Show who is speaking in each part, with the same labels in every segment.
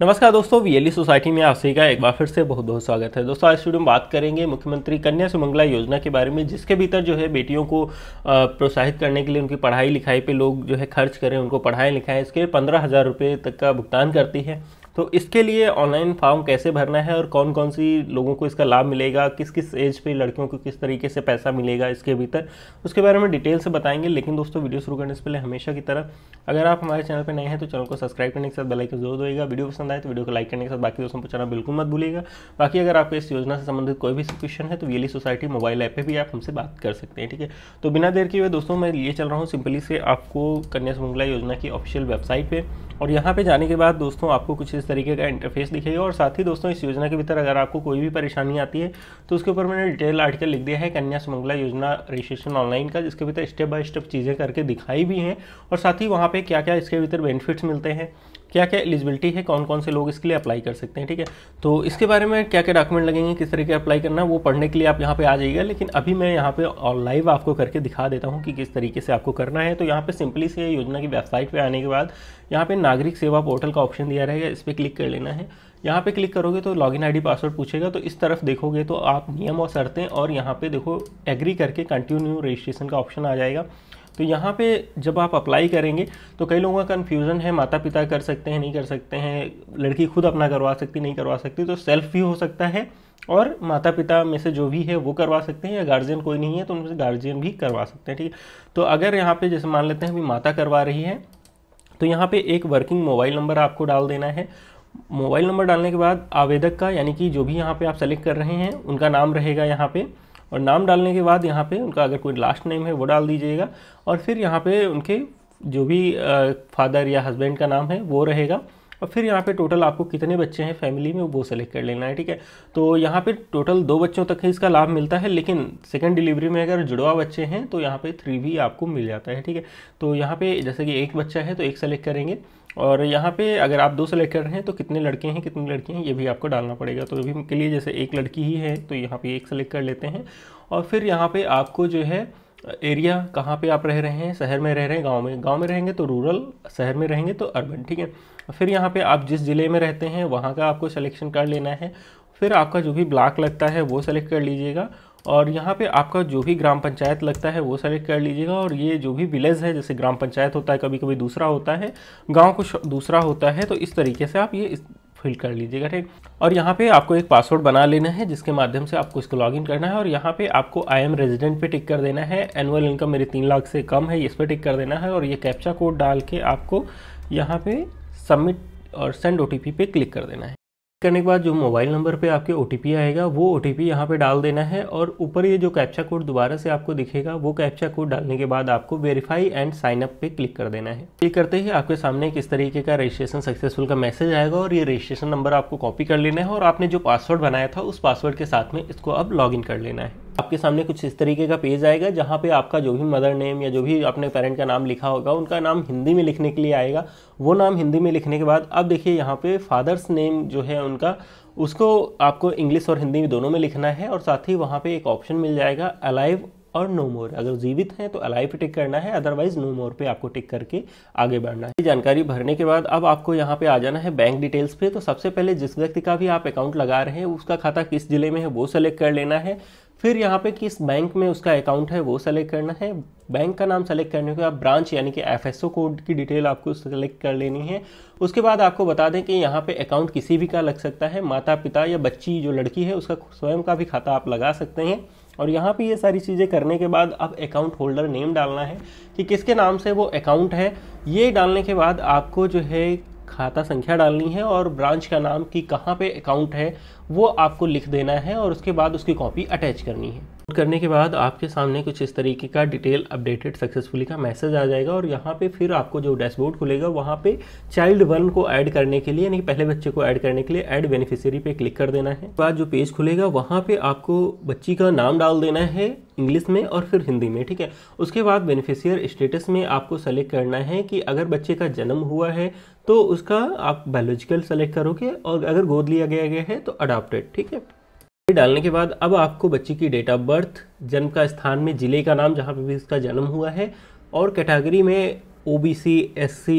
Speaker 1: नमस्कार दोस्तों VLE society e में आप सभी का एक बार फिर से बहुत बहुत स्वागत है दोस्तों आज स्टूडियो में बात करेंगे मुख्यमंत्री कन्या सुमंगला योजना के बारे में जिसके भीतर जो है बेटियों को प्रोत्साहित करने के लिए उनकी पढ़ाई लिखाई पे लोग जो है खर्च करें उनको पढ़ाएं लिखाएं इसके लिए पंद्रह हज़ार रुपये तक का भुगतान करती है तो इसके लिए ऑनलाइन फॉर्म कैसे भरना है और कौन कौन सी लोगों को इसका लाभ मिलेगा किस किस एज पे लड़कियों को किस तरीके से पैसा मिलेगा इसके भीतर उसके बारे में डिटेल से बताएंगे लेकिन दोस्तों वीडियो शुरू करने से पहले हमेशा की तरह अगर आप हमारे चैनल पर नए हैं तो चैनल को सब्सक्राइब करने के साथ बेलाइक जरूर देगा वीडियो पसंद आए तो वीडियो को लाइक करने के साथ बाकी दोस्तों पूछना बिल्कुल मत भूलेगा बाकी अगर आपको इस योजना से संबंधित कोई भी क्वेश्चन है तो वीली सोसाइटी मोबाइल ऐप पर भी आप हमसे बात कर सकते हैं ठीक है तो बिना देर के हुए दोस्तों मैं ये चल रहा हूँ सिंपली से आपको कन्या सुमंगला योजना की ऑफिशियल वेबसाइट पर और यहाँ पर जाने के बाद दोस्तों आपको कुछ इस इस तरीके का इंटरफेस दिखेगा और साथ ही दोस्तों इस योजना के भीतर अगर आपको कोई भी परेशानी आती है तो उसके ऊपर मैंने डिटेल आर्टिकल लिख दिया है कन्या सुमंगला योजना रजिस्ट्रेशन ऑनलाइन का जिसके भीतर स्टेप बाय स्टेप चीज़ें करके दिखाई भी हैं और साथ ही वहाँ पर क्या क्या इसके भीतर बेनिफिट्स मिलते हैं क्या क्या एलिजिबिलिटी है कौन कौन से लोग इसके लिए अप्लाई कर सकते हैं ठीक है तो इसके बारे में क्या क्या डॉक्यूमेंट लगेंगे किस तरीके अप्लाई करना है वो पढ़ने के लिए आप यहाँ पे आ जाइएगा लेकिन अभी मैं यहाँ पे लाइव आपको करके दिखा देता हूँ कि किस तरीके से आपको करना है तो यहाँ पे सिंपली से योजना की वेबसाइट पर आने के बाद यहाँ पे नागरिक सेवा पोर्टल का ऑप्शन दिया रहेगा इस पर क्लिक कर लेना है यहाँ पे क्लिक करोगे तो लॉगिन आईडी पासवर्ड पूछेगा तो इस तरफ देखोगे तो आप नियम और शर्तें और यहाँ पे देखो एग्री करके कंटिन्यू रजिस्ट्रेशन का ऑप्शन आ जाएगा तो यहाँ पे जब आप अप्लाई करेंगे तो कई लोगों का कन्फ्यूज़न है माता पिता कर सकते हैं नहीं कर सकते हैं लड़की खुद अपना करवा सकती नहीं करवा सकती तो सेल्फ भी हो सकता है और माता पिता में से जो भी है वो करवा सकते हैं या गार्जियन कोई नहीं है तो उनमें से गार्जियन भी करवा सकते हैं ठीक है तो अगर यहाँ पे जैसे मान लेते हैं अभी माता करवा रही है तो यहाँ पे एक वर्किंग मोबाइल नंबर आपको डाल देना है मोबाइल नंबर डालने के बाद आवेदक का यानी कि जो भी यहाँ पे आप सेलेक्ट कर रहे हैं उनका नाम रहेगा यहाँ पे और नाम डालने के बाद यहाँ पे उनका अगर कोई लास्ट नेम है वो डाल दीजिएगा और फिर यहाँ पे उनके जो भी फादर या हस्बैंड का नाम है वो रहेगा और फिर यहाँ पे टोटल आपको कितने बच्चे हैं फैमिली में वो सेलेक्ट कर लेना है ठीक है तो यहाँ पे टोटल दो बच्चों तक ही इसका लाभ मिलता है लेकिन सेकंड डिलीवरी में अगर जुड़वा बच्चे हैं तो यहाँ पे थ्री भी आपको मिल जाता है ठीक है तो यहाँ पे जैसे कि एक बच्चा है तो एक सेलेक्ट करेंगे और यहाँ पे अगर आप दो सेलेक्ट कर रहे हैं तो कितने लड़के हैं कितनी लड़कियाँ हैं ये भी आपको डालना पड़ेगा तो अभी के लिए जैसे एक लड़की ही है तो यहाँ पर एक सेलेक्ट कर लेते हैं और फिर यहाँ पर आपको जो है एरिया कहाँ पर आप रह रहे हैं शहर में रह रहे हैं गाँव में गाँव में रहेंगे तो रूरल शहर में रहेंगे तो अर्बन ठीक है फिर यहाँ पे आप जिस ज़िले में रहते हैं वहाँ का आपको सिलेक्शन कार्ड लेना है फिर आपका जो भी ब्लॉक लगता है वो सेलेक्ट कर लीजिएगा और यहाँ पे आपका जो भी ग्राम पंचायत लगता है वो सेलेक्ट कर लीजिएगा और ये जो भी विलेज है जैसे ग्राम पंचायत होता है कभी कभी दूसरा होता है गाँव कुछ दूसरा होता है तो इस तरीके से आप ये इस फिल कर लीजिएगा ठीक और यहाँ पे आपको एक पासवर्ड बना लेना है जिसके माध्यम से आपको इसको लॉगिन करना है और यहाँ पे आपको आई एम रेजिडेंट पे टिक कर देना है एनुअल इनकम मेरी तीन लाख से कम है इस पर टिक कर देना है और ये कैप्चा कोड डाल के आपको यहाँ पे सबमिट और सेंड ओ पे क्लिक कर देना है करने के बाद जो मोबाइल नंबर पे आपके ओ आएगा वो ओ टी पी यहाँ पर डाल देना है और ऊपर ये जो कैप्चा कोड दोबारा से आपको दिखेगा वो कैप्चा कोड डालने के बाद आपको वेरीफाई एंड साइन अप पे क्लिक कर देना है क्लिक करते ही आपके सामने किस तरीके का रजिस्ट्रेशन सक्सेसफुल का मैसेज आएगा और ये रजिस्ट्रेशन नंबर आपको कॉपी कर लेना है और आपने जो पासवर्ड बनाया था उस पासवर्ड के साथ में इसको अब लॉग कर लेना है आपके सामने कुछ इस तरीके का पेज आएगा जहाँ पे आपका जो भी मदर नेम या जो भी अपने पेरेंट का नाम लिखा होगा उनका नाम हिंदी में लिखने के लिए आएगा वो नाम हिंदी में लिखने के बाद अब देखिए यहाँ पे फादर्स नेम जो है उनका उसको आपको इंग्लिश और हिंदी में दोनों में लिखना है और साथ ही वहाँ पर एक ऑप्शन मिल जाएगा अलाइव और नो मोर अगर जीवित हैं तो अलाइव टिक करना है अदरवाइज नो मोर पे आपको टिक करके आगे बढ़ना है जानकारी भरने के बाद अब आपको यहाँ पे आ जाना है बैंक डिटेल्स पे तो सबसे पहले जिस व्यक्ति का भी आप अकाउंट लगा रहे हैं उसका खाता किस जिले में है वो सेलेक्ट कर लेना है फिर यहाँ पे किस बैंक में उसका अकाउंट है वो सेलेक्ट करना है बैंक का नाम सेलेक्ट करने के बाद ब्रांच यानी कि एफएसओ कोड की डिटेल आपको सेलेक्ट कर लेनी है उसके बाद आपको बता दें कि यहाँ पे अकाउंट किसी भी का लग सकता है माता पिता या बच्ची जो लड़की है उसका स्वयं का भी खाता आप लगा सकते हैं और यहाँ पे ये सारी चीज़ें करने के बाद अब अकाउंट होल्डर नेम डालना है कि किसके नाम से वो अकाउंट है ये डालने के बाद आपको जो है खाता संख्या डालनी है और ब्रांच का नाम कि कहाँ पे अकाउंट है वो आपको लिख देना है और उसके बाद उसकी कॉपी अटैच करनी है करने के बाद आपके सामने कुछ इस तरीके का डिटेल अपडेटेड सक्सेसफुली का मैसेज आ जाएगा और यहाँ पे फिर आपको जो डैशबोर्ड खुलेगा वहाँ पे चाइल्ड वन को ऐड करने के लिए यानी पहले बच्चे को ऐड करने के लिए ऐड बेनिफिशियरी पे क्लिक कर देना है बाद जो पेज खुलेगा वहाँ पे आपको बच्ची का नाम डाल देना है इंग्लिश में और फिर हिंदी में ठीक है उसके बाद बेनिफिशियर स्टेटस में आपको सेलेक्ट करना है कि अगर बच्चे का जन्म हुआ है तो उसका आप बायोलॉजिकल सेलेक्ट करोगे और अगर गोद लिया गया गया है तो अडाप्टेड ठीक है डालने के बाद अब आपको बच्चे की डेट ऑफ बर्थ जन्म का स्थान में ज़िले का नाम जहाँ पे भी उसका जन्म हुआ है और कैटेगरी में ओबीसी एससी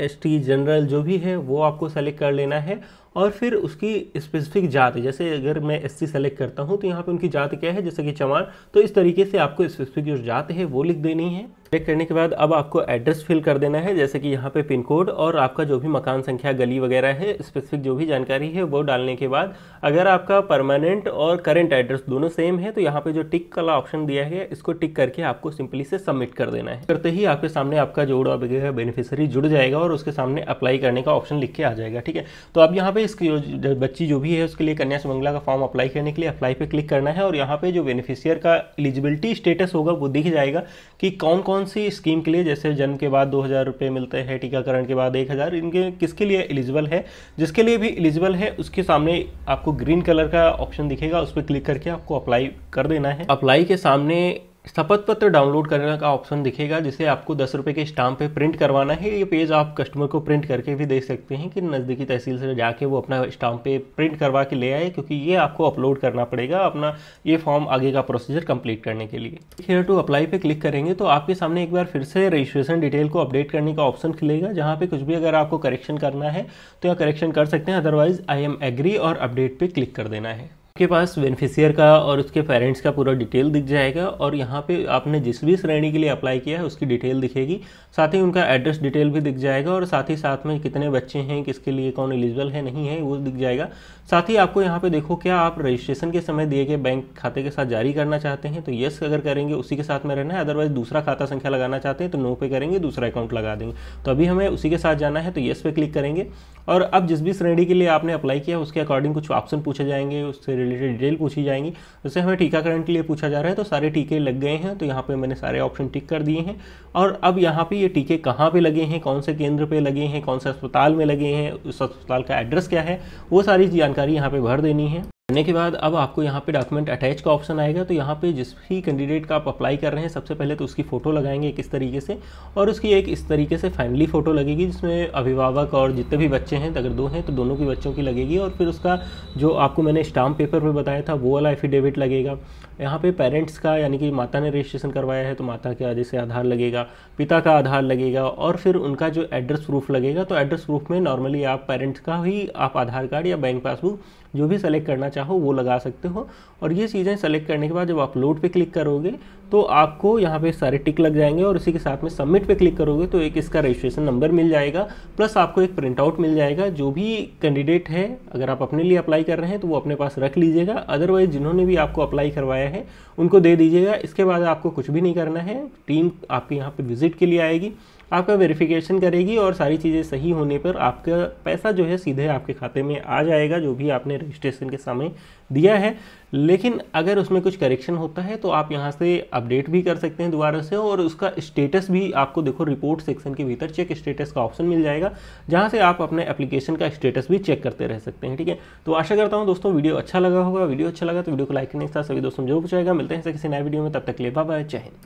Speaker 1: एसटी जनरल जो भी है वो आपको सेलेक्ट कर लेना है और फिर उसकी स्पेसिफिक जात जैसे अगर मैं एस सी सेलेक्ट करता हूँ तो यहाँ पे उनकी जात क्या है जैसे कि चमार तो इस तरीके से आपको स्पेसिफिक जो जात है वो लिख देनी है चेक करने के बाद अब आपको एड्रेस फिल कर देना है जैसे कि यहाँ पे पिन कोड और आपका जो भी मकान संख्या गली वगैरह है स्पेसिफिक जो भी जानकारी है वो डालने के बाद अगर आपका परमानेंट और करंट एड्रेस दोनों सेम है तो यहाँ पे जो टिक वाला ऑप्शन दिया है इसको टिक करके आपको सिंपली से सबमिट कर देना है करते ही आपके सामने आपका जोड़ा वगैरह बेनिफिशरी जुड़ जाएगा और उसके सामने अप्लाई करने का ऑप्शन लिख के आ जाएगा ठीक है तो अब यहाँ पे पे इसकी जो बच्ची जो भी है उसके लिए कन्या सुमंगला का फॉर्म अप्लाई करने के लिए अप्लाई पे क्लिक करना है और यहाँ पे जो बेनिफिशियर का एलिजिबिलिटी स्टेटस होगा वो दिख जाएगा कि कौन कौन सी स्कीम के लिए जैसे जन्म के बाद दो हज़ार रुपये मिलते हैं टीकाकरण के बाद एक हज़ार इनके किसके लिए एलिजिबल है जिसके लिए भी एलिजिबल है उसके सामने आपको ग्रीन कलर का ऑप्शन दिखेगा उस पर क्लिक करके आपको अप्लाई कर देना है अप्लाई के सामने शपथ पत्र डाउनलोड करने का ऑप्शन दिखेगा जिसे आपको दस रुपये के स्टाम्प पे प्रिंट करवाना है ये पेज आप कस्टमर को प्रिंट करके भी दे सकते हैं कि नज़दीकी तहसील से जाके वो अपना स्टाम्प पे प्रिंट करवा के ले आए क्योंकि ये आपको अपलोड करना पड़ेगा अपना ये फॉर्म आगे का प्रोसीजर कंप्लीट करने के लिए हेयर टू अप्लाई पे क्लिक करेंगे तो आपके सामने एक बार फिर से रजिस्ट्रेशन डिटेल को अपडेट करने का ऑप्शन खिलेगा जहाँ पर कुछ भी अगर आपको करेक्शन करना है तो यहाँ करेक्शन कर सकते हैं अदरवाइज़ आई एम एग्री और अपडेट पर क्लिक कर देना है आपके पास बेनिफिशियर का और उसके पेरेंट्स का पूरा डिटेल दिख जाएगा और यहाँ पे आपने जिस भी श्रेणी के लिए अप्लाई किया है उसकी डिटेल दिखेगी साथ ही उनका एड्रेस डिटेल भी दिख जाएगा और साथ ही साथ में कितने बच्चे हैं किसके लिए कौन एलिजिबल है नहीं है वो दिख जाएगा साथ ही आपको यहाँ पर देखो क्या आप रजिस्ट्रेशन के समय दिए गए बैंक खाते के साथ जारी करना चाहते हैं तो येस अगर करेंगे उसी के साथ में रहना है अदरवाइज दूसरा खाता संख्या लगाना चाहते हैं तो नो पे करेंगे दूसरा अकाउंट लगा देंगे तो अभी हमें उसी के साथ जाना है तो येस पे क्लिक करेंगे और अब जिस भी श्रेणी के लिए आपने अप्लाई किया उसके अकॉर्डिंग कुछ ऑप्शन पूछे जाएंगे उससे रिलेटेड डिटेल पूछी जाएंगी जैसे हमें टीकाकरण के लिए पूछा जा रहा है तो सारे टीके लग गए हैं तो यहाँ पे मैंने सारे ऑप्शन टिक कर दिए हैं और अब यहाँ पे ये टीके कहाँ पे लगे हैं कौन से केंद्र पे लगे हैं कौन से अस्पताल में लगे हैं उस अस्पताल का एड्रेस क्या है वो सारी जानकारी यहाँ पे भर देनी है करने के बाद अब आपको यहाँ पे डॉक्यूमेंट अटैच का ऑप्शन आएगा तो यहाँ पे जिस भी कैंडिडेट का आप अप्लाई कर रहे हैं सबसे पहले तो उसकी फ़ोटो लगाएंगे किस तरीके से और उसकी एक इस तरीके से फैमिली फ़ोटो लगेगी जिसमें अभिभावक और जितने भी बच्चे हैं अगर दो हैं तो दोनों के बच्चों की लगेगी और फिर उसका जो आपको मैंने स्टाम्प पेपर पर बताया था वो वाला एफिडेविट लगेगा यहाँ पे पेरेंट्स का यानी कि माता ने रजिस्ट्रेशन करवाया है तो माता के आदेश से आधार लगेगा पिता का आधार लगेगा और फिर उनका जो एड्रेस प्रूफ लगेगा तो एड्रेस प्रूफ में नॉर्मली आप पेरेंट्स का ही आप आधार कार्ड या बैंक पासबुक जो भी सेलेक्ट करना चाहो वो लगा सकते हो और ये चीज़ें सेलेक्ट करने के बाद जब आप लोड पर क्लिक करोगे तो आपको यहाँ पे सारे टिक लग जाएंगे और इसी के साथ में सबमिट पे क्लिक करोगे तो एक इसका रजिस्ट्रेशन नंबर मिल जाएगा प्लस आपको एक प्रिंट आउट मिल जाएगा जो भी कैंडिडेट है अगर आप अपने लिए अप्लाई कर रहे हैं तो वो अपने पास रख लीजिएगा अदरवाइज जिन्होंने भी आपको अप्लाई करवाया हैं उनको दे दीजिएगा इसके बाद आपको कुछ भी नहीं करना है टीम आपके यहाँ पर विजिट के लिए आएगी आपका वेरिफिकेशन करेगी और सारी चीज़ें सही होने पर आपका पैसा जो है सीधे आपके खाते में आ जाएगा जो भी आपने रजिस्ट्रेशन के समय दिया है लेकिन अगर उसमें कुछ करेक्शन होता है तो आप यहाँ से अपडेट भी कर सकते हैं दोबारा से और उसका स्टेटस भी आपको देखो रिपोर्ट सेक्शन के भीतर चेक स्टेटस का ऑप्शन मिल जाएगा जहाँ से आप अपने एप्लीकेशन का स्टेटस भी चेक करते रह सकते हैं ठीक है तो आशा करता हूँ दोस्तों वीडियो अच्छा लगा होगा वीडियो अच्छा लगा तो वीडियो को लाइक करने के साथ सभी दोस्तों जरूर पूछाएगा मिलते हैं किसी नए वीडियो में तब तक ले बाय जय हिंद